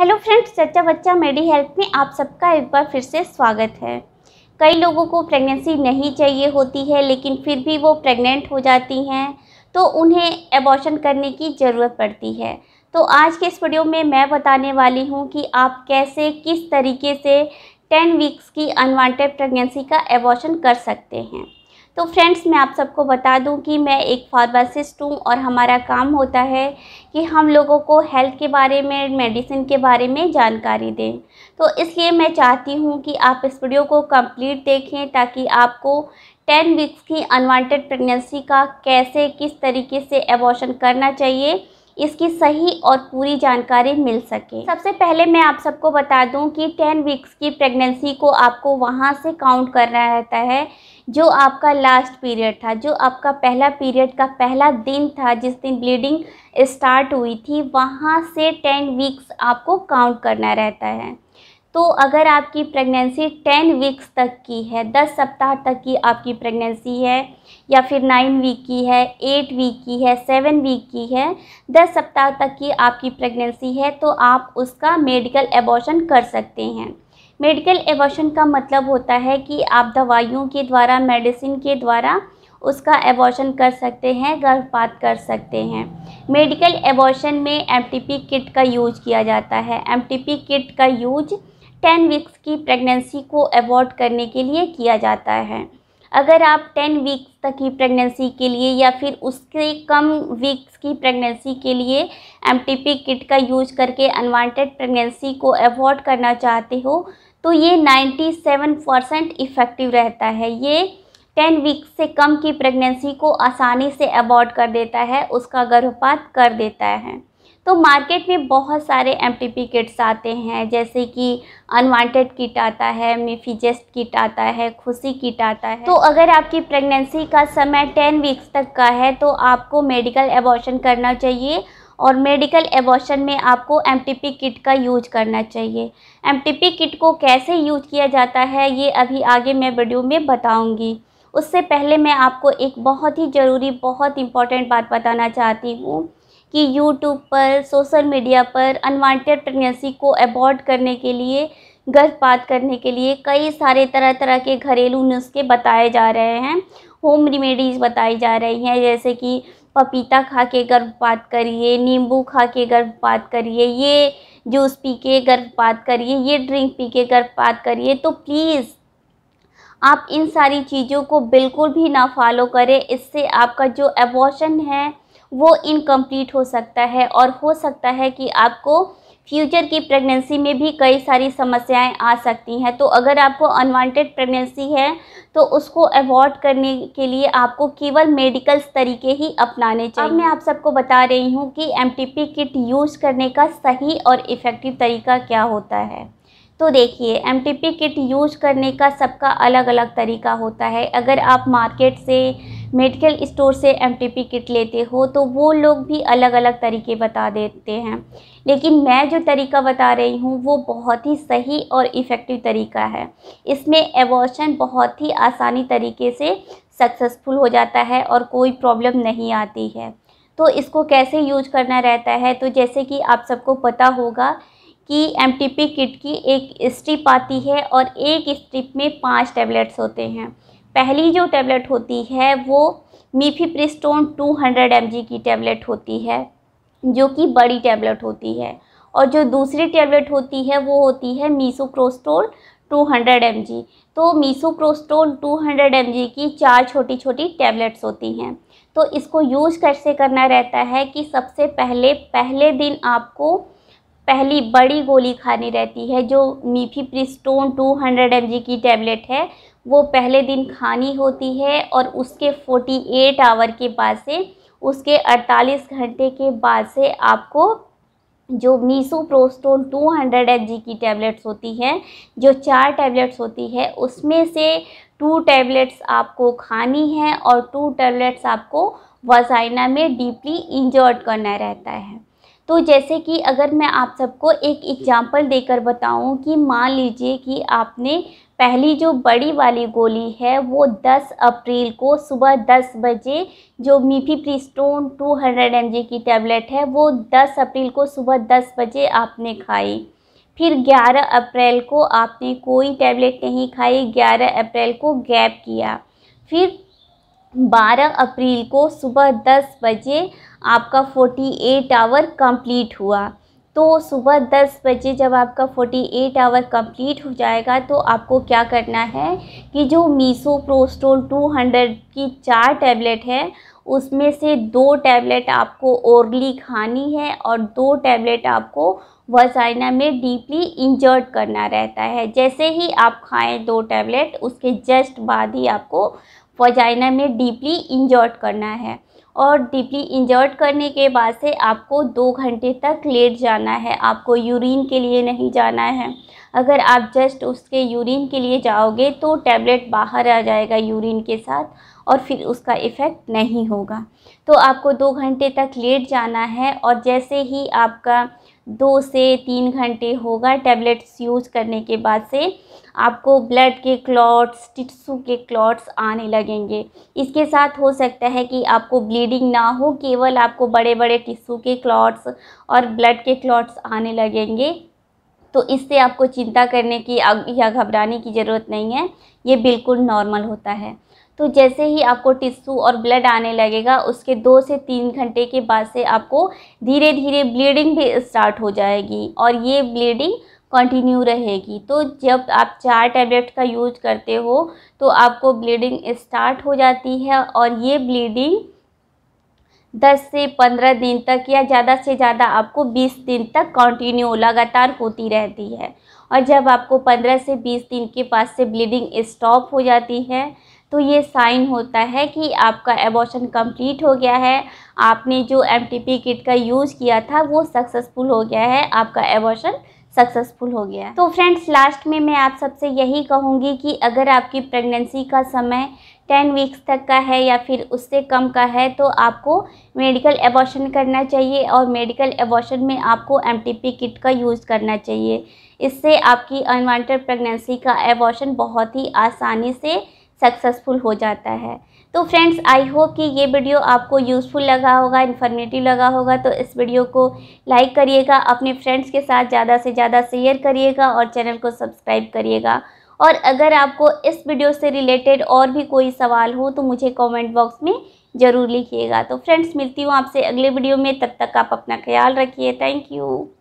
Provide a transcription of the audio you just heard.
hello friends चचा बच्चा मेडी health में आप सबका एक बार फिर से स्वागत है कई लोगों को प्रेगनेंसी नहीं चाहिए होती है लेकिन फिर भी वो प्रेग्नेंट हो जाती हैं तो उन्हें एबॉर्शन करने की ज़रूरत पड़ती है तो आज के इस वीडियो में मैं बताने वाली हूँ कि आप कैसे किस तरीके से टेन वीक्स की अनवांटेड प्रेगनेंसी का एबॉर्शन कर सकते हैं तो फ्रेंड्स मैं आप सबको बता दूं कि मैं एक फार्मासिस्ट हूँ और हमारा काम होता है कि हम लोगों को हेल्थ के बारे में मेडिसिन के बारे में जानकारी दें तो इसलिए मैं चाहती हूँ कि आप इस वीडियो को कंप्लीट देखें ताकि आपको टेन वीक्स की अनवांटेड प्रेगनेंसी का कैसे किस तरीके से एबॉर्शन करना चाहिए इसकी सही और पूरी जानकारी मिल सके सबसे पहले मैं आप सबको बता दूं कि 10 वीक्स की प्रेगनेंसी को आपको वहां से काउंट करना रहता है जो आपका लास्ट पीरियड था जो आपका पहला पीरियड का पहला दिन था जिस दिन ब्लीडिंग स्टार्ट हुई थी वहाँ से टेन वीक्स आपको काउंट करना रहता है तो अगर आपकी प्रेगनेंसी टेन वीक्स तक की है दस सप्ताह तक की आपकी प्रेगनेंसी है या फिर नाइन वीक की है एट वीक की है सेवन वीक की है दस सप्ताह तक की आपकी प्रेगनेंसी है तो आप उसका मेडिकल एबॉर्शन कर सकते हैं मेडिकल एबॉर्शन का मतलब होता है कि आप दवाइयों के द्वारा मेडिसिन के द्वारा उसका एबॉर्शन कर सकते हैं गर्भपात कर सकते हैं मेडिकल एबॉर्शन में एमटीपी किट का यूज किया जाता है एमटीपी किट का यूज टेन वीक्स की प्रेगनेंसी को अवॉर्ड करने के लिए किया जाता है अगर आप टेन वीक्स तक की प्रेगनेंसी के लिए या फिर उसके कम वीक्स की प्रेगनेंसी के लिए एम किट का यूज करके अनवांटेड प्रेगनेंसी को अवॉर्ड करना चाहते हो तो ये 97 परसेंट इफ़ेक्टिव रहता है ये 10 वीक्स से कम की प्रेगनेंसी को आसानी से अवॉर्ड कर देता है उसका गर्भपात कर देता है तो मार्केट में बहुत सारे एम किट्स आते हैं जैसे कि अनवांटेड किट आता है मिफीजेस्ट किट आता है खुशी किट आता है तो अगर आपकी प्रेगनेंसी का समय टेन वीक्स तक का है तो आपको मेडिकल एबॉर्शन करना चाहिए और मेडिकल एबॉर्शन में आपको एम किट का यूज करना चाहिए एम किट को कैसे यूज किया जाता है ये अभी आगे मैं वीडियो में बताऊँगी उससे पहले मैं आपको एक बहुत ही ज़रूरी बहुत इम्पॉर्टेंट बात बताना चाहती हूँ कि यूट्यूब पर सोशल मीडिया पर अनवांटेड प्रेगनेंसी को अबॉर्ड करने के लिए गर्भपात करने के लिए कई सारे तरह तरह के घरेलू नुस्खे बताए जा रहे हैं होम रिमेडीज़ बताई जा रही हैं जैसे कि पपीता खा के गर्भपात करिए नींबू खा के गर्भपात करिए ये जूस पी के गर्भपात करिए ये ड्रिंक पी के गर्भपात करिए तो प्लीज़ आप इन सारी चीज़ों को बिल्कुल भी ना फॉलो करें इससे आपका जो एबॉशन है वो इनकम्प्लीट हो सकता है और हो सकता है कि आपको फ्यूचर की प्रेगनेंसी में भी कई सारी समस्याएं आ सकती हैं तो अगर आपको अनवांटेड प्रेगनेंसी है तो उसको अवॉइड करने के लिए आपको केवल मेडिकल तरीके ही अपनाने चाहिए अब मैं आप सबको बता रही हूँ कि एम किट यूज़ करने का सही और इफ़ेक्टिव तरीका क्या होता है तो देखिए एम किट यूज करने का सबका अलग अलग तरीका होता है अगर आप मार्केट से मेडिकल स्टोर से एम किट लेते हो तो वो लोग भी अलग अलग तरीके बता देते हैं लेकिन मैं जो तरीका बता रही हूँ वो बहुत ही सही और इफ़ेक्टिव तरीका है इसमें एबॉर्शन बहुत ही आसानी तरीके से सक्सेसफुल हो जाता है और कोई प्रॉब्लम नहीं आती है तो इसको कैसे यूज करना रहता है तो जैसे कि आप सबको पता होगा कि एम किट की एक स्ट्रिप आती है और एक स्ट्रिप में पांच टैबलेट्स होते हैं पहली जो टैबलेट होती है वो मीफीप्रिस्टोन 200 mg की टैबलेट होती है जो कि बड़ी टैबलेट होती है और जो दूसरी टैबलेट होती है वो होती है मीसोक्रोस्टोल 200 mg तो मीसोक्रोस्टोल 200 mg की चार छोटी छोटी टैबलेट्स होती हैं तो इसको यूज कैसे करना रहता है कि सबसे पहले पहले दिन आपको पहली बड़ी गोली खानी रहती है जो मीफीप्रिस्टोन 200 mg की टैबलेट है वो पहले दिन खानी होती है और उसके 48 आवर के बाद से उसके 48 घंटे के बाद से आपको जो मीसू प्रोस्टोन 200 हंड्रेड की टैबलेट्स होती हैं जो चार टैबलेट्स होती है उसमें से टू टैबलेट्स आपको खानी है और टू टैबलेट्स आपको वजाइना में डीपली इंजॉर्ड करना रहता है तो जैसे कि अगर मैं आप सबको एक एग्जांपल देकर बताऊं कि मान लीजिए कि आपने पहली जो बड़ी वाली गोली है वो 10 अप्रैल को सुबह 10 बजे जो मीफीप्रिस्टोन 200 एमजी की टैबलेट है वो 10 अप्रैल को सुबह 10 बजे आपने खाई फिर 11 अप्रैल को आपने कोई टैबलेट नहीं खाई 11 अप्रैल को गैप किया फिर 12 अप्रैल को सुबह 10 बजे आपका 48 आवर कम्प्लीट हुआ तो सुबह 10 बजे जब आपका 48 आवर कंप्लीट हो जाएगा तो आपको क्या करना है कि जो मीसो प्रोस्टोल 200 की चार टैबलेट है उसमें से दो टैबलेट आपको ओरली खानी है और दो टैबलेट आपको वजाइना में डीपली इंजर्ट करना रहता है जैसे ही आप खाएं दो टैबलेट उसके जस्ट बाद ही आपको वजाइना में डीपली इंजर्ट करना है और डीपली इंजर्ट करने के बाद से आपको दो घंटे तक लेट जाना है आपको यूरिन के लिए नहीं जाना है अगर आप जस्ट उसके यूरिन के लिए जाओगे तो टैबलेट बाहर आ जाएगा यूरिन के साथ और फिर उसका इफ़ेक्ट नहीं होगा तो आपको दो घंटे तक लेट जाना है और जैसे ही आपका दो से तीन घंटे होगा टैबलेट्स यूज करने के बाद से आपको ब्लड के क्लॉट्स टिट्सू के क्लॉट्स आने लगेंगे इसके साथ हो सकता है कि आपको ब्लीडिंग ना हो केवल आपको बड़े बड़े टिश्यू के क्लॉट्स और ब्लड के क्लॉट्स आने लगेंगे तो इससे आपको चिंता करने की या घबराने की ज़रूरत नहीं है ये बिल्कुल नॉर्मल होता है तो जैसे ही आपको टिश्यू और ब्लड आने लगेगा उसके दो से तीन घंटे के बाद से आपको धीरे धीरे ब्लीडिंग भी स्टार्ट हो जाएगी और ये ब्लीडिंग कंटिन्यू रहेगी तो जब आप चार टैबलेट का यूज करते हो तो आपको ब्लीडिंग स्टार्ट हो जाती है और ये ब्लीडिंग दस से पंद्रह दिन तक या ज़्यादा से ज़्यादा आपको बीस दिन तक कंटिन्यू लगातार होती रहती है और जब आपको पंद्रह से बीस दिन के बाद से ब्लीडिंग स्टॉप हो जाती है तो ये साइन होता है कि आपका एबॉर्शन कंप्लीट हो गया है आपने जो एम किट का यूज़ किया था वो सक्सेसफुल हो गया है आपका एबॉर्शन सक्सेसफुल हो गया है तो फ्रेंड्स लास्ट में मैं आप सबसे यही कहूँगी कि अगर आपकी प्रेगनेंसी का समय टेन वीक्स तक का है या फिर उससे कम का है तो आपको मेडिकल एबॉर्शन करना चाहिए और मेडिकल एबॉर्शन में आपको एम किट का यूज़ करना चाहिए इससे आपकी अनवांटेड प्रेगनेंसी का एबॉर्शन बहुत ही आसानी से सक्सेसफुल हो जाता है तो फ्रेंड्स आई होप कि ये वीडियो आपको यूज़फुल लगा होगा इन्फॉर्मेटिव लगा होगा तो इस वीडियो को लाइक करिएगा अपने फ्रेंड्स के साथ ज़्यादा से ज़्यादा शेयर करिएगा और चैनल को सब्सक्राइब करिएगा और अगर आपको इस वीडियो से रिलेटेड और भी कोई सवाल हो तो मुझे कमेंट बॉक्स में ज़रूर लिखिएगा तो फ्रेंड्स मिलती हूँ आपसे अगले वीडियो में तब तक आप अपना ख्याल रखिए थैंक यू